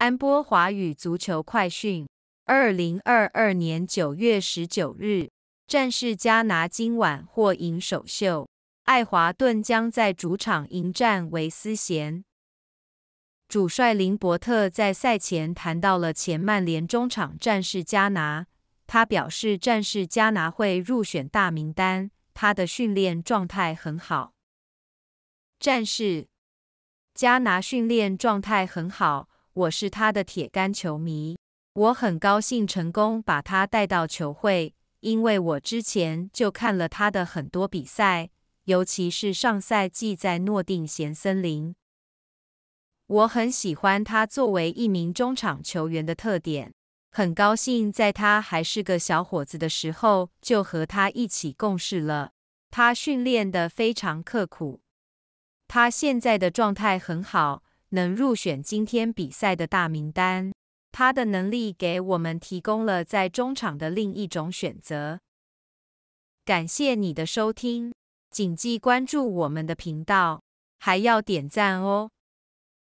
安波华语足球快讯：二零二二年九月十九日，战士加拿今晚获银首秀，爱华顿将在主场迎战维斯咸。主帅林伯特在赛前谈到了前曼联中场战士加拿他表示战士加拿会入选大名单，他的训练状态很好。战士加拿训练状态很好。我是他的铁杆球迷，我很高兴成功把他带到球会，因为我之前就看了他的很多比赛，尤其是上赛季在诺丁咸森林。我很喜欢他作为一名中场球员的特点，很高兴在他还是个小伙子的时候就和他一起共事了。他训练的非常刻苦，他现在的状态很好。能入选今天比赛的大名单，他的能力给我们提供了在中场的另一种选择。感谢你的收听，谨记关注我们的频道，还要点赞哦。